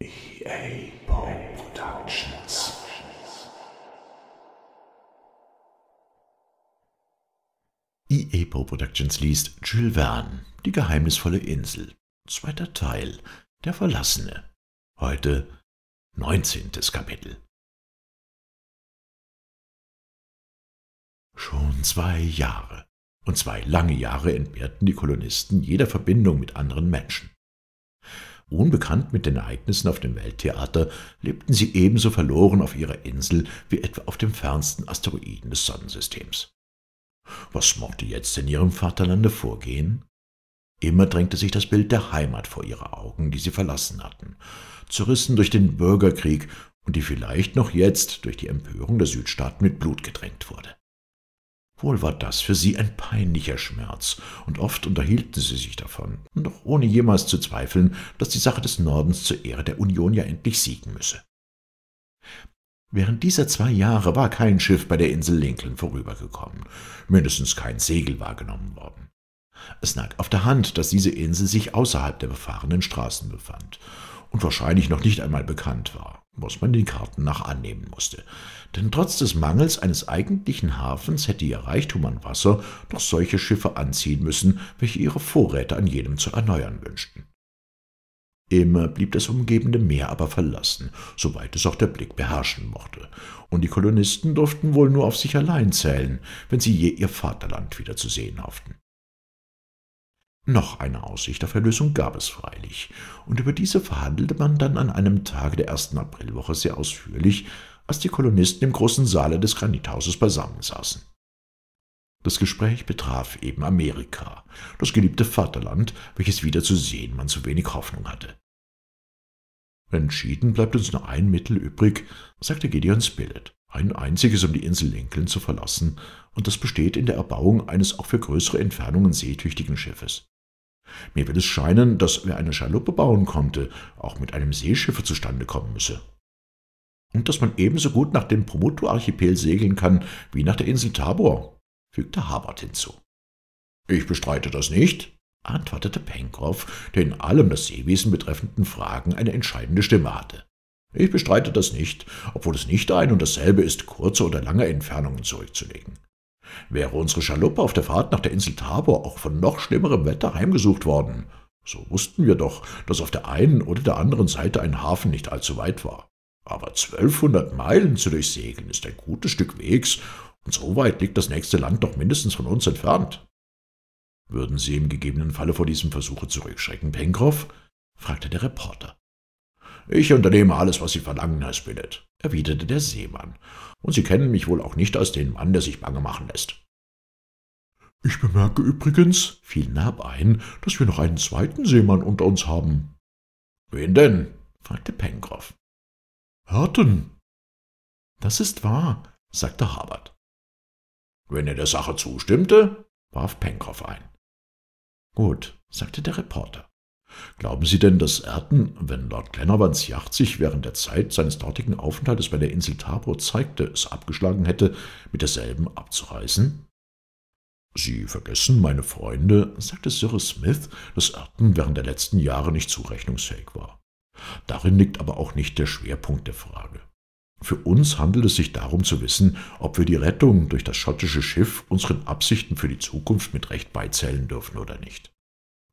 EA Productions. EA Productions liest Jules Verne, Die geheimnisvolle Insel, zweiter Teil, Der Verlassene. Heute 19. Kapitel. Schon zwei Jahre und zwei lange Jahre entbehrten die Kolonisten jeder Verbindung mit anderen Menschen. Unbekannt mit den Ereignissen auf dem Welttheater lebten sie ebenso verloren auf ihrer Insel wie etwa auf dem fernsten Asteroiden des Sonnensystems. Was mochte jetzt in ihrem Vaterlande vorgehen? Immer drängte sich das Bild der Heimat vor ihre Augen, die sie verlassen hatten, zerrissen durch den Bürgerkrieg und die vielleicht noch jetzt durch die Empörung der Südstaaten mit Blut gedrängt wurde. Wohl war das für sie ein peinlicher Schmerz, und oft unterhielten sie sich davon, doch ohne jemals zu zweifeln, dass die Sache des Nordens zur Ehre der Union ja endlich siegen müsse. Während dieser zwei Jahre war kein Schiff bei der Insel Lincoln vorübergekommen, mindestens kein Segel wahrgenommen worden. Es lag auf der Hand, dass diese Insel sich außerhalb der befahrenen Straßen befand und wahrscheinlich noch nicht einmal bekannt war was man den Karten nach annehmen musste. Denn trotz des Mangels eines eigentlichen Hafens hätte ihr Reichtum an Wasser doch solche Schiffe anziehen müssen, welche ihre Vorräte an jedem zu erneuern wünschten. Immer blieb das umgebende Meer aber verlassen, soweit es auch der Blick beherrschen mochte, und die Kolonisten durften wohl nur auf sich allein zählen, wenn sie je ihr Vaterland wiederzusehen hofften. Noch eine Aussicht auf Erlösung gab es freilich, und über diese verhandelte man dann an einem Tage der ersten Aprilwoche sehr ausführlich, als die Kolonisten im großen Saale des Granithauses beisammen saßen. Das Gespräch betraf eben Amerika, das geliebte Vaterland, welches wieder zu sehen man zu wenig Hoffnung hatte. Entschieden bleibt uns nur ein Mittel übrig, sagte Gideon Spilett, ein einziges, um die Insel Lincoln zu verlassen, und das besteht in der Erbauung eines auch für größere Entfernungen seetüchtigen Schiffes. Mir will es scheinen, dass wer eine Schaluppe bauen konnte, auch mit einem Seeschiffe zustande kommen müsse. Und dass man ebenso gut nach dem Pomotu-Archipel segeln kann, wie nach der Insel Tabor, fügte Habert hinzu. Ich bestreite das nicht, antwortete Pencroff, der in allem das Seewesen betreffenden Fragen eine entscheidende Stimme hatte. Ich bestreite das nicht, obwohl es nicht ein und dasselbe ist, kurze oder lange Entfernungen zurückzulegen. Wäre unsere Schaluppe auf der Fahrt nach der Insel Tabor auch von noch schlimmerem Wetter heimgesucht worden, so wussten wir doch, dass auf der einen oder der anderen Seite ein Hafen nicht allzu weit war. Aber zwölfhundert Meilen zu durchsegeln ist ein gutes Stück Wegs, und so weit liegt das nächste Land doch mindestens von uns entfernt. Würden Sie im gegebenen Falle vor diesem Versuche zurückschrecken, Pencroff? fragte der Reporter. Ich unternehme alles, was Sie verlangen, Herr Spilett, erwiderte der Seemann, und Sie kennen mich wohl auch nicht als den Mann, der sich bange machen lässt. Ich bemerke übrigens, fiel Nab ein, dass wir noch einen zweiten Seemann unter uns haben. Wen denn? fragte Pencroff. Hörten. Das ist wahr, sagte Harbert. Wenn er der Sache zustimmte, warf Pencroff ein. Gut, sagte der Reporter. Glauben Sie denn, dass Ayrton, wenn Lord Glenarvans Yacht sich während der Zeit seines dortigen Aufenthaltes bei der Insel Tabor zeigte, es abgeschlagen hätte, mit derselben abzureisen? Sie vergessen, meine Freunde, sagte Cyrus Smith, dass Ayrton während der letzten Jahre nicht zurechnungsfähig war. Darin liegt aber auch nicht der Schwerpunkt der Frage. Für uns handelt es sich darum zu wissen, ob wir die Rettung durch das schottische Schiff unseren Absichten für die Zukunft mit Recht beizählen dürfen oder nicht.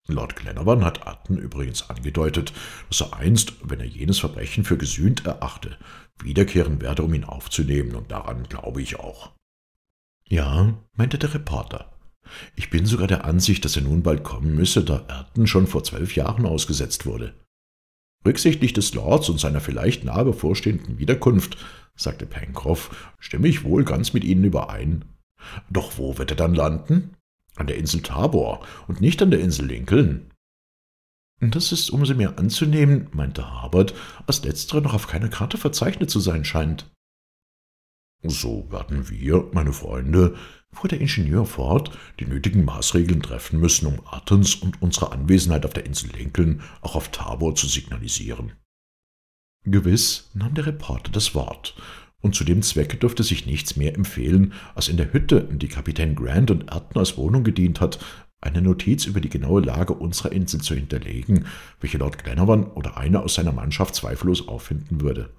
Lord Glenarvan hat Atten übrigens angedeutet, dass er einst, wenn er jenes Verbrechen für gesühnt erachte, wiederkehren werde, um ihn aufzunehmen, und daran glaube ich auch. Ja, meinte der Reporter. Ich bin sogar der Ansicht, dass er nun bald kommen müsse, da Atten schon vor zwölf Jahren ausgesetzt wurde. Rücksichtlich des Lords und seiner vielleicht nahe bevorstehenden Wiederkunft, sagte Pencroff, stimme ich wohl ganz mit Ihnen überein. Doch wo wird er dann landen? An der Insel Tabor und nicht an der Insel Lincoln. Das ist, um sie mir anzunehmen, meinte Harbert, als letztere noch auf keiner Karte verzeichnet zu sein scheint. So werden wir, meine Freunde, fuhr der Ingenieur fort, die nötigen Maßregeln treffen müssen, um Athens und unsere Anwesenheit auf der Insel Lincoln auch auf Tabor zu signalisieren. Gewiss nahm der Reporter das Wort, und zu dem Zwecke dürfte sich nichts mehr empfehlen, als in der Hütte, in die Kapitän Grant und Ayrton als Wohnung gedient hat, eine Notiz über die genaue Lage unserer Insel zu hinterlegen, welche Lord Glenarvan oder einer aus seiner Mannschaft zweifellos auffinden würde.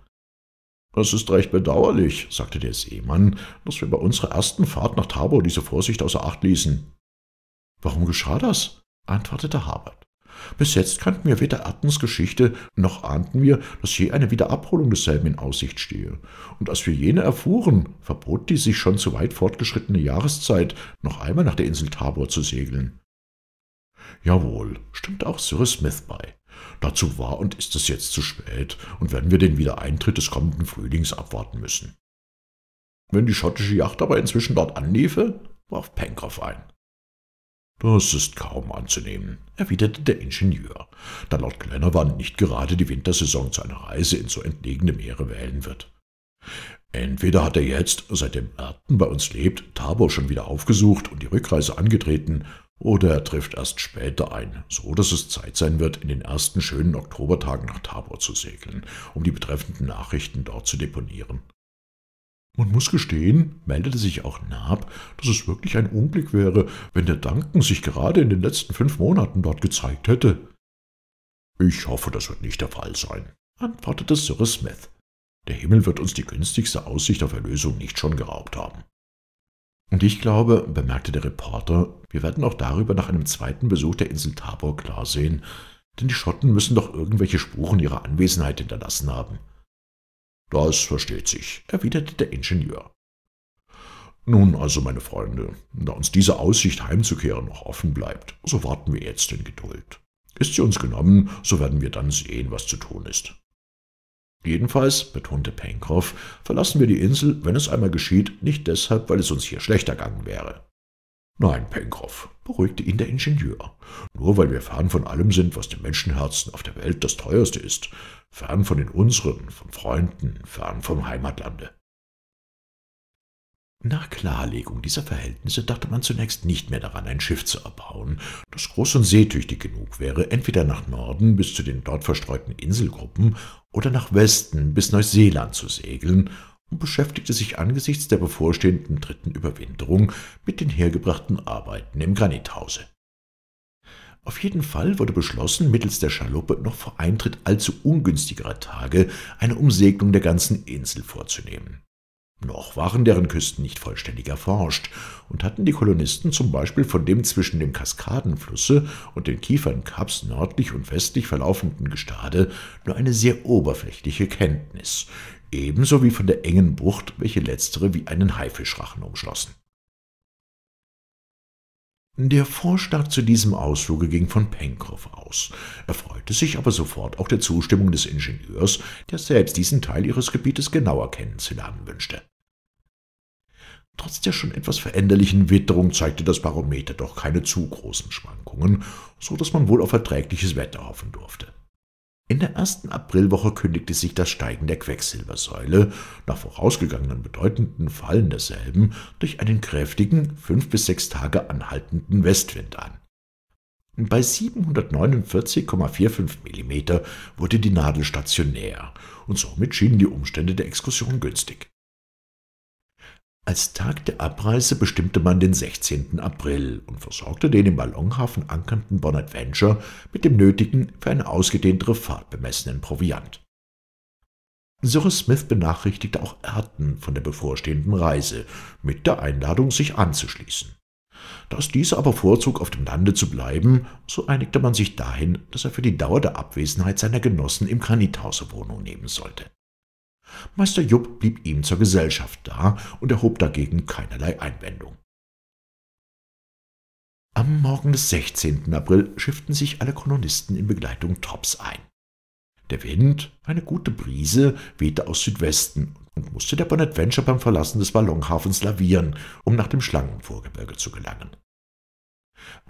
Es ist recht bedauerlich, sagte der Seemann, dass wir bei unserer ersten Fahrt nach Tabor diese Vorsicht außer Acht ließen. Warum geschah das? antwortete Harbert. Bis jetzt kannten wir weder Attens Geschichte, noch ahnten wir, dass je eine Wiederabholung desselben in Aussicht stehe. Und als wir jene erfuhren, verbot die sich schon zu weit fortgeschrittene Jahreszeit, noch einmal nach der Insel Tabor zu segeln. Jawohl, stimmte auch Cyrus Smith bei. Dazu war und ist es jetzt zu spät, und werden wir den Wiedereintritt des kommenden Frühlings abwarten müssen. Wenn die schottische Yacht aber inzwischen dort anliefe, warf Pencroff ein. Das ist kaum anzunehmen, erwiderte der Ingenieur, da Lord Glenarvan nicht gerade die Wintersaison zu einer Reise in so entlegene Meere wählen wird. Entweder hat er jetzt, seit dem Merton bei uns lebt, Tabor schon wieder aufgesucht und die Rückreise angetreten, oder er trifft erst später ein, so dass es Zeit sein wird, in den ersten schönen Oktobertagen nach Tabor zu segeln, um die betreffenden Nachrichten dort zu deponieren. Man muss gestehen, meldete sich auch Nab, dass es wirklich ein Unglück wäre, wenn der Duncan sich gerade in den letzten fünf Monaten dort gezeigt hätte. Ich hoffe, das wird nicht der Fall sein, antwortete Sir Smith. Der Himmel wird uns die günstigste Aussicht auf Erlösung nicht schon geraubt haben. Und ich glaube, bemerkte der Reporter, wir werden auch darüber nach einem zweiten Besuch der Insel Tabor klarsehen, denn die Schotten müssen doch irgendwelche Spuren ihrer Anwesenheit hinterlassen haben. Das versteht sich, erwiderte der Ingenieur. Nun also, meine Freunde, da uns diese Aussicht heimzukehren noch offen bleibt, so warten wir jetzt in Geduld. Ist sie uns genommen, so werden wir dann sehen, was zu tun ist. Jedenfalls, betonte Pencroff, verlassen wir die Insel, wenn es einmal geschieht, nicht deshalb, weil es uns hier schlecht ergangen wäre. Nein, Pencroff, beruhigte ihn der Ingenieur, nur weil wir fern von allem sind, was dem Menschenherzen auf der Welt das teuerste ist, fern von den unseren, von Freunden, fern vom Heimatlande. Nach Klarlegung dieser Verhältnisse dachte man zunächst nicht mehr daran, ein Schiff zu erbauen, das groß und seetüchtig genug wäre, entweder nach Norden bis zu den dort verstreuten Inselgruppen oder nach Westen bis Neuseeland zu segeln, und beschäftigte sich angesichts der bevorstehenden dritten Überwinterung mit den hergebrachten Arbeiten im Granithause. Auf jeden Fall wurde beschlossen, mittels der Schaluppe noch vor Eintritt allzu ungünstigerer Tage eine Umsegnung der ganzen Insel vorzunehmen. Noch waren deren Küsten nicht vollständig erforscht und hatten die Kolonisten zum Beispiel von dem zwischen dem Kaskadenflusse und den Kiefernkaps nördlich und westlich verlaufenden Gestade nur eine sehr oberflächliche Kenntnis, ebenso wie von der engen Bucht, welche letztere wie einen Haifischrachen umschlossen. Der Vorschlag zu diesem Ausfluge ging von Pencroff aus. Er freute sich aber sofort auch der Zustimmung des Ingenieurs, der selbst diesen Teil ihres Gebietes genauer kennenzulernen wünschte. Trotz der schon etwas veränderlichen Witterung zeigte das Barometer doch keine zu großen Schwankungen, so dass man wohl auf erträgliches Wetter hoffen durfte. In der ersten Aprilwoche kündigte sich das Steigen der Quecksilbersäule nach vorausgegangenen bedeutenden Fallen derselben durch einen kräftigen, fünf bis sechs Tage anhaltenden Westwind an. Bei 749,45 mm wurde die Nadel stationär und somit schienen die Umstände der Exkursion günstig. Als Tag der Abreise bestimmte man den 16. April und versorgte den im Ballonhafen ankernden Bonadventure mit dem nötigen, für eine ausgedehntere Fahrt bemessenen Proviant. Cyrus Smith benachrichtigte auch Ayrton von der bevorstehenden Reise mit der Einladung, sich anzuschließen. Da es dieser aber vorzog, auf dem Lande zu bleiben, so einigte man sich dahin, dass er für die Dauer der Abwesenheit seiner Genossen im Granithause Wohnung nehmen sollte. Meister Jupp blieb ihm zur Gesellschaft da und erhob dagegen keinerlei Einwendung. Am Morgen des 16. April schifften sich alle Kolonisten in Begleitung Tops ein. Der Wind, eine gute Brise, wehte aus Südwesten und musste der Bonadventure beim Verlassen des Ballonhafens lavieren, um nach dem Schlangenvorgebirge zu gelangen.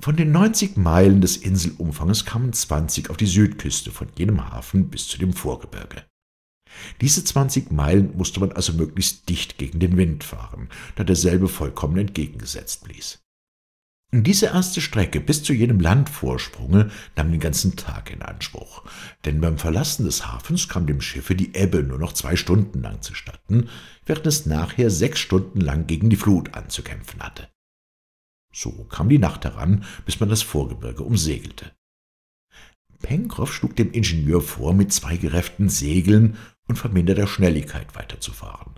Von den 90 Meilen des Inselumfanges kamen 20 auf die Südküste, von jenem Hafen bis zu dem Vorgebirge. Diese 20 Meilen musste man also möglichst dicht gegen den Wind fahren, da derselbe vollkommen entgegengesetzt blies. Diese erste Strecke bis zu jenem Landvorsprunge nahm den ganzen Tag in Anspruch, denn beim Verlassen des Hafens kam dem Schiffe die Ebbe nur noch zwei Stunden lang zustatten, während es nachher sechs Stunden lang gegen die Flut anzukämpfen hatte. So kam die Nacht heran, bis man das Vorgebirge umsegelte. Pencroff schlug dem Ingenieur vor, mit zwei gerefften Segeln und verminderter Schnelligkeit weiterzufahren.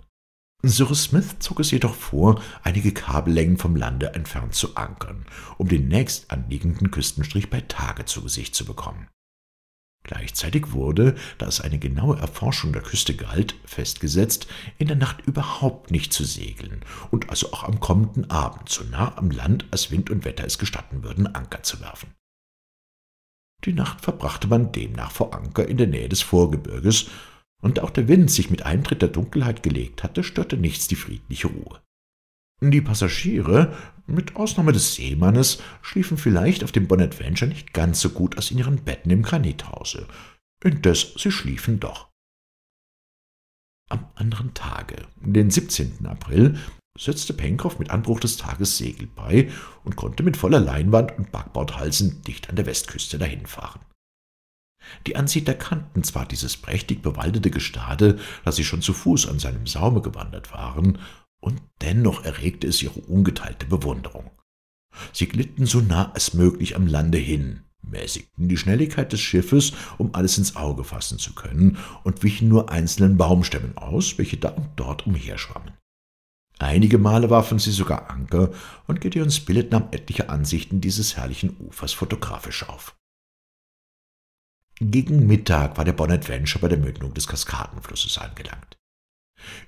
Sir Smith zog es jedoch vor, einige Kabellängen vom Lande entfernt zu ankern, um den nächst anliegenden Küstenstrich bei Tage zu Gesicht zu bekommen. Gleichzeitig wurde, da es eine genaue Erforschung der Küste galt, festgesetzt, in der Nacht überhaupt nicht zu segeln und also auch am kommenden Abend so nah am Land, als Wind und Wetter es gestatten würden, Anker zu werfen. Die Nacht verbrachte man demnach vor Anker in der Nähe des Vorgebirges, und auch der Wind sich mit Eintritt der Dunkelheit gelegt hatte, störte nichts die friedliche Ruhe. Die Passagiere, mit Ausnahme des Seemannes, schliefen vielleicht auf dem Bonadventure nicht ganz so gut als in ihren Betten im Granithause. Indes sie schliefen doch. Am anderen Tage, den 17. April, setzte Pencroff mit Anbruch des Tages Segel bei und konnte mit voller Leinwand und Backbordhalsen dicht an der Westküste dahinfahren. Die Ansiedler kannten zwar dieses prächtig bewaldete Gestade, da sie schon zu Fuß an seinem Saume gewandert waren, und dennoch erregte es ihre ungeteilte Bewunderung. Sie glitten so nah als möglich am Lande hin, mäßigten die Schnelligkeit des Schiffes, um alles ins Auge fassen zu können, und wichen nur einzelnen Baumstämmen aus, welche da und dort umherschwammen. Einige Male warfen sie sogar Anker, und Gideon Spilett nahm etliche Ansichten dieses herrlichen Ufers fotografisch auf. Gegen Mittag war der Bonadventure bei der Mündung des Kaskadenflusses angelangt.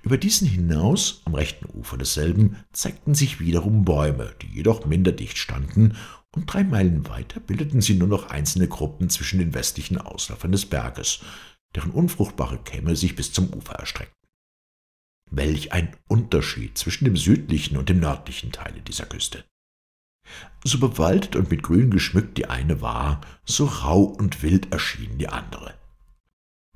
Über diesen hinaus, am rechten Ufer desselben, zeigten sich wiederum Bäume, die jedoch minder dicht standen, und drei Meilen weiter bildeten sie nur noch einzelne Gruppen zwischen den westlichen Ausläufern des Berges, deren unfruchtbare Kämme sich bis zum Ufer erstreckten. Welch ein Unterschied zwischen dem südlichen und dem nördlichen Teile dieser Küste! So bewaldet und mit Grün geschmückt die eine war, so rau und wild erschien die andere.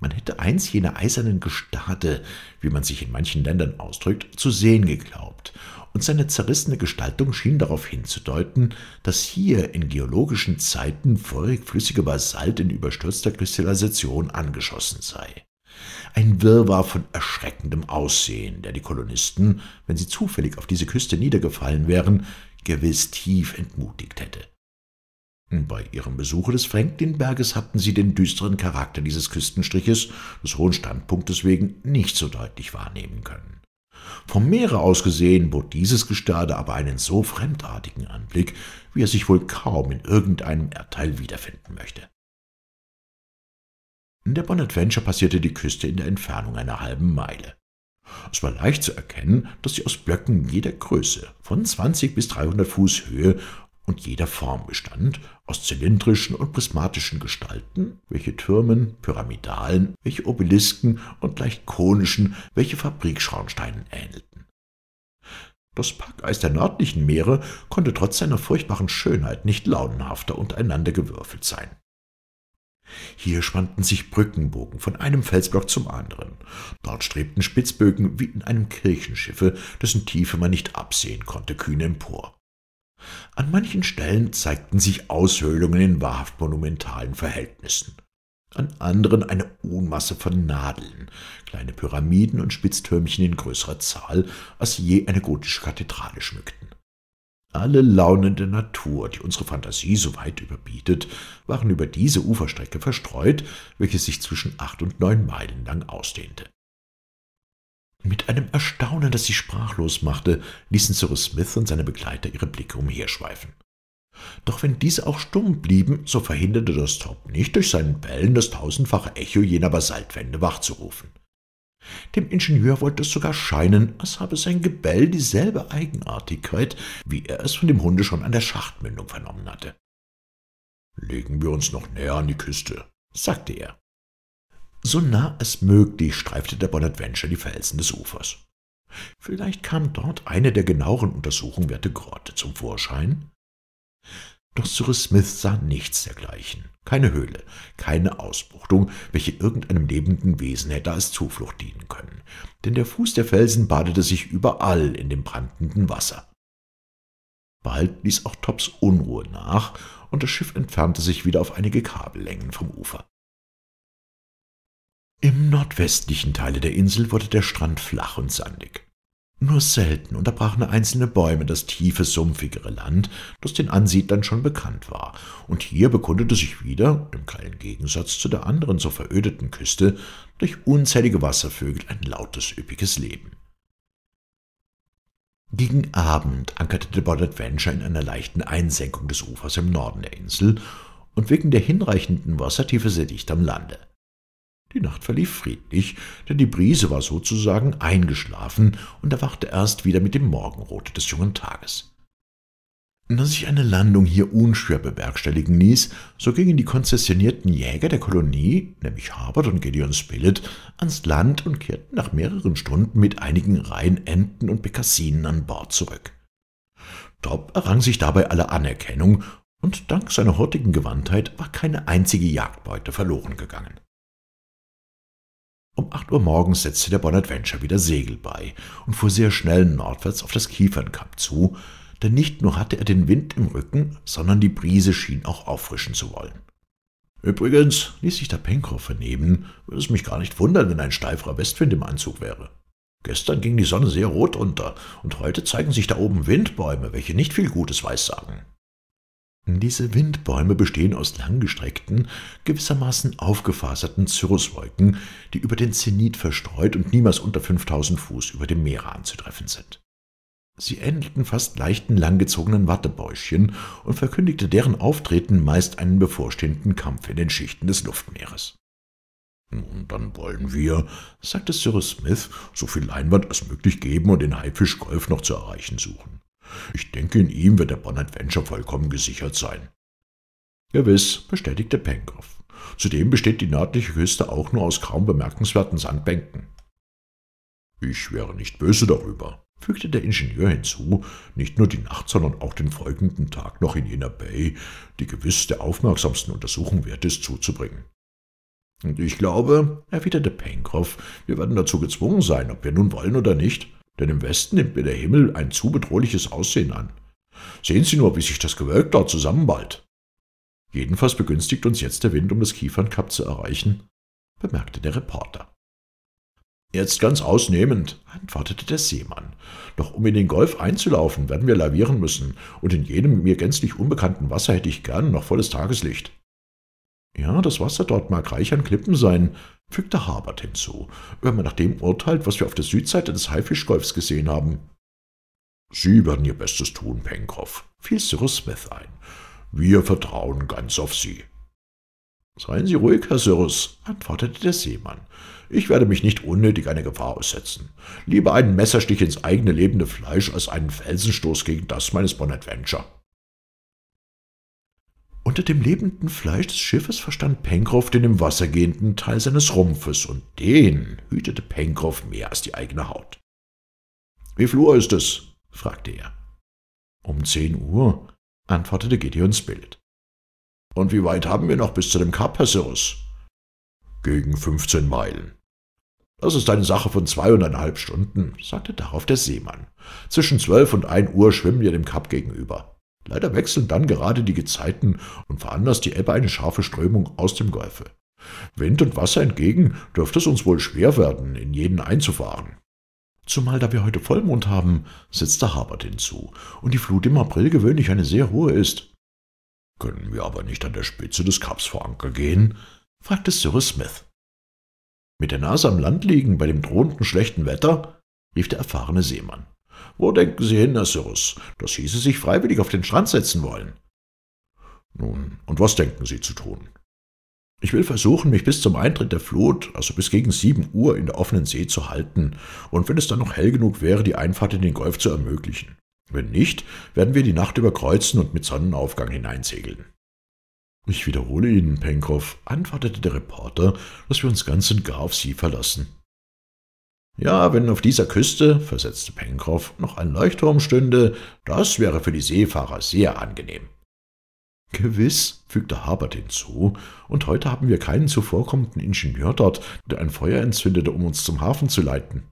Man hätte eins jener eisernen Gestade, wie man sich in manchen Ländern ausdrückt, zu sehen geglaubt, und seine zerrissene Gestaltung schien darauf hinzudeuten, dass hier in geologischen Zeiten feurig-flüssiger Basalt in überstürzter Kristallisation angeschossen sei. Ein Wirrwarr von erschreckendem Aussehen, der die Kolonisten, wenn sie zufällig auf diese Küste niedergefallen wären, gewiss tief entmutigt hätte. Bei ihrem Besuche des franklin hatten sie den düsteren Charakter dieses Küstenstriches, des hohen Standpunktes wegen, nicht so deutlich wahrnehmen können. Vom Meere aus gesehen bot dieses Gestade aber einen so fremdartigen Anblick, wie er sich wohl kaum in irgendeinem Erdteil wiederfinden möchte. Der Bonadventure passierte die Küste in der Entfernung einer halben Meile. Es war leicht zu erkennen, dass sie aus Blöcken jeder Größe, von 20 bis 300 Fuß Höhe und jeder Form bestand, aus zylindrischen und prismatischen Gestalten, welche Türmen, Pyramidalen, welche Obelisken und leicht konischen, welche Fabrikschornsteinen ähnelten. Das Packeis der nördlichen Meere konnte trotz seiner furchtbaren Schönheit nicht launenhafter untereinander gewürfelt sein. Hier spannten sich Brückenbogen von einem Felsblock zum anderen. Dort strebten Spitzbögen wie in einem Kirchenschiffe, dessen Tiefe man nicht absehen konnte, kühn empor. An manchen Stellen zeigten sich Aushöhlungen in wahrhaft monumentalen Verhältnissen. An anderen eine Ohnmasse von Nadeln, kleine Pyramiden und Spitztürmchen in größerer Zahl, als je eine gotische Kathedrale schmückten. Alle Launen der Natur, die unsere Fantasie so weit überbietet, waren über diese Uferstrecke verstreut, welche sich zwischen acht und neun Meilen lang ausdehnte. Mit einem Erstaunen, das sie sprachlos machte, ließen Cyrus Smith und seine Begleiter ihre Blicke umherschweifen. Doch wenn diese auch stumm blieben, so verhinderte das Top nicht durch seinen Wellen das tausendfache Echo jener Basaltwände wachzurufen. Dem Ingenieur wollte es sogar scheinen, als habe sein Gebell dieselbe Eigenartigkeit, wie er es von dem Hunde schon an der Schachtmündung vernommen hatte. Legen wir uns noch näher an die Küste, sagte er. So nah als möglich streifte der Bonadventure die Felsen des Ufers. Vielleicht kam dort eine der genaueren Untersuchungen Werte Grotte zum Vorschein. Doch Cyril Smith sah nichts dergleichen. Keine Höhle, keine Ausbuchtung, welche irgendeinem lebenden Wesen hätte als Zuflucht dienen können. Denn der Fuß der Felsen badete sich überall in dem brandenden Wasser. Bald ließ auch Tops Unruhe nach und das Schiff entfernte sich wieder auf einige Kabellängen vom Ufer. Im nordwestlichen Teile der Insel wurde der Strand flach und sandig. Nur selten unterbrachen einzelne Bäume das tiefe, sumpfigere Land, das den Ansiedlern schon bekannt war, und hier bekundete sich wieder, im kleinen Gegensatz zu der anderen so verödeten Küste, durch unzählige Wasservögel ein lautes, üppiges Leben. Gegen Abend ankerte der Bonadventure in einer leichten Einsenkung des Ufers im Norden der Insel und wegen der hinreichenden Wassertiefe sehr dicht am Lande. Die Nacht verlief friedlich, denn die Brise war sozusagen eingeschlafen und erwachte erst wieder mit dem Morgenrot des jungen Tages. Da sich eine Landung hier unschwer bewerkstelligen ließ, so gingen die konzessionierten Jäger der Kolonie, nämlich Harbert und Gideon Spilett, ans Land und kehrten nach mehreren Stunden mit einigen Reihen Enten und Bekassinen an Bord zurück. Top errang sich dabei alle Anerkennung, und dank seiner hurtigen Gewandtheit war keine einzige Jagdbeute verloren gegangen. Um 8 Uhr morgens setzte der Bonadventure wieder Segel bei und fuhr sehr schnell nordwärts auf das Kiefernkap zu, denn nicht nur hatte er den Wind im Rücken, sondern die Brise schien auch auffrischen zu wollen. Übrigens, ließ sich der Penkroff vernehmen, würde es mich gar nicht wundern, wenn ein steiferer Westwind im Anzug wäre. Gestern ging die Sonne sehr rot unter, und heute zeigen sich da oben Windbäume, welche nicht viel Gutes weissagen. Diese Windbäume bestehen aus langgestreckten, gewissermaßen aufgefaserten Cirruswolken, die über den Zenit verstreut und niemals unter 5000 Fuß über dem Meere anzutreffen sind. Sie ähnelten fast leichten, langgezogenen Wattebäuschen und verkündigte deren Auftreten meist einen bevorstehenden Kampf in den Schichten des Luftmeeres. Nun, dann wollen wir, sagte Cyrus Smith, so viel Leinwand als möglich geben und den Haifischgolf noch zu erreichen suchen. Ich denke, in ihm wird der Bonadventure vollkommen gesichert sein. Gewiss, bestätigte Pencroff. Zudem besteht die nördliche Küste auch nur aus kaum bemerkenswerten Sandbänken. Ich wäre nicht böse darüber, fügte der Ingenieur hinzu, nicht nur die Nacht, sondern auch den folgenden Tag noch in jener Bay, die gewiss der aufmerksamsten Untersuchung wert ist, zuzubringen. Und ich glaube, erwiderte Pencroff, wir werden dazu gezwungen sein, ob wir nun wollen oder nicht denn im Westen nimmt mir der Himmel ein zu bedrohliches Aussehen an. Sehen Sie nur, wie sich das Gewölk dort zusammenballt. Jedenfalls begünstigt uns jetzt der Wind, um das Kiefernkapp zu erreichen, bemerkte der Reporter. Jetzt ganz ausnehmend, antwortete der Seemann. Doch um in den Golf einzulaufen, werden wir lavieren müssen, und in jenem mir gänzlich unbekannten Wasser hätte ich gern noch volles Tageslicht. Ja, das Wasser dort mag reich an Klippen sein, fügte Harbert hinzu, wenn man nach dem urteilt, was wir auf der Südseite des Haifischgolfs gesehen haben. Sie werden Ihr Bestes tun, Pencroff, fiel Cyrus Smith ein. Wir vertrauen ganz auf Sie. Seien Sie ruhig, Herr Cyrus, antwortete der Seemann. Ich werde mich nicht unnötig einer Gefahr aussetzen. Lieber einen Messerstich ins eigene lebende Fleisch als einen Felsenstoß gegen das meines Bonadventure. Unter dem lebenden Fleisch des Schiffes verstand Pencroff den im Wasser gehenden Teil seines Rumpfes, und den hütete Pencroff mehr als die eigene Haut. »Wie viel Uhr ist es?« fragte er. »Um zehn Uhr«, antwortete Gideon Spilett. »Und wie weit haben wir noch bis zu dem Kap, Herr Cyrus?« »Gegen fünfzehn Meilen.« »Das ist eine Sache von zweieinhalb Stunden«, sagte darauf der Seemann. »Zwischen zwölf und ein Uhr schwimmen wir dem Kap gegenüber.« Leider wechseln dann gerade die Gezeiten und veranlasst die Ebbe eine scharfe Strömung aus dem Golfe. Wind und Wasser entgegen dürfte es uns wohl schwer werden, in jeden einzufahren. Zumal da wir heute Vollmond haben, setzt der Habert hinzu, und die Flut im April gewöhnlich eine sehr hohe ist. Können wir aber nicht an der Spitze des Kaps vor Anker gehen? fragte Cyrus Smith. Mit der Nase am Land liegen bei dem drohenden schlechten Wetter? rief der erfahrene Seemann. Wo denken Sie hin, Herr Cyrus? Das hieße sich freiwillig auf den Strand setzen wollen. Nun, und was denken Sie zu tun? Ich will versuchen, mich bis zum Eintritt der Flut, also bis gegen sieben Uhr, in der offenen See zu halten und wenn es dann noch hell genug wäre, die Einfahrt in den Golf zu ermöglichen. Wenn nicht, werden wir die Nacht überkreuzen und mit Sonnenaufgang hineinsegeln. Ich wiederhole Ihnen, Pencroff, antwortete der Reporter, dass wir uns ganz und gar auf Sie verlassen. Ja, wenn auf dieser Küste, versetzte Pencroff, noch ein Leuchtturm stünde, das wäre für die Seefahrer sehr angenehm. Gewiss, fügte Harbert hinzu, und heute haben wir keinen zuvorkommenden Ingenieur dort, der ein Feuer entzündete, um uns zum Hafen zu leiten.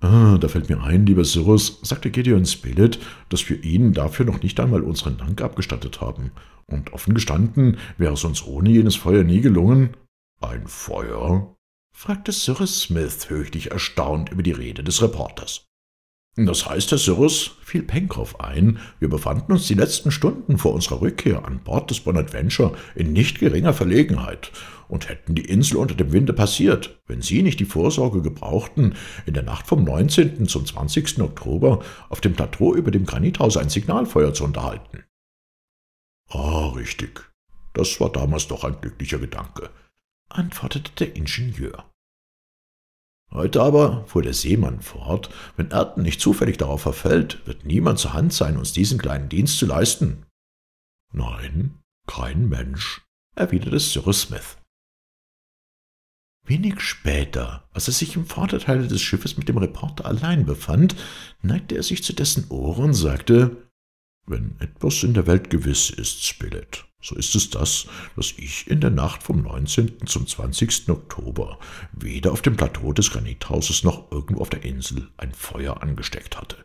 Ah, da fällt mir ein, lieber Cyrus, sagte Gideon Spilett, dass wir Ihnen dafür noch nicht einmal unseren Dank abgestattet haben. Und offen gestanden wäre es uns ohne jenes Feuer nie gelungen. Ein Feuer? fragte Cyrus Smith höchlich erstaunt über die Rede des Reporters. Das heißt, Herr Cyrus, fiel Pencroff ein, wir befanden uns die letzten Stunden vor unserer Rückkehr an Bord des Bonadventure in nicht geringer Verlegenheit und hätten die Insel unter dem Winde passiert, wenn Sie nicht die Vorsorge gebrauchten, in der Nacht vom 19. zum 20. Oktober auf dem Plateau über dem Granithaus ein Signalfeuer zu unterhalten. Ah, richtig. Das war damals doch ein glücklicher Gedanke antwortete der Ingenieur. Heute aber, fuhr der Seemann fort, wenn Erden nicht zufällig darauf verfällt, wird niemand zur Hand sein, uns diesen kleinen Dienst zu leisten. Nein, kein Mensch, erwiderte Cyrus Smith. Wenig später, als er sich im Vorderteil des Schiffes mit dem Reporter allein befand, neigte er sich zu dessen Ohren und sagte, »Wenn etwas in der Welt gewiss ist, Spilett, so ist es das, dass ich in der Nacht vom 19. zum 20. Oktober weder auf dem Plateau des Granithauses noch irgendwo auf der Insel ein Feuer angesteckt hatte.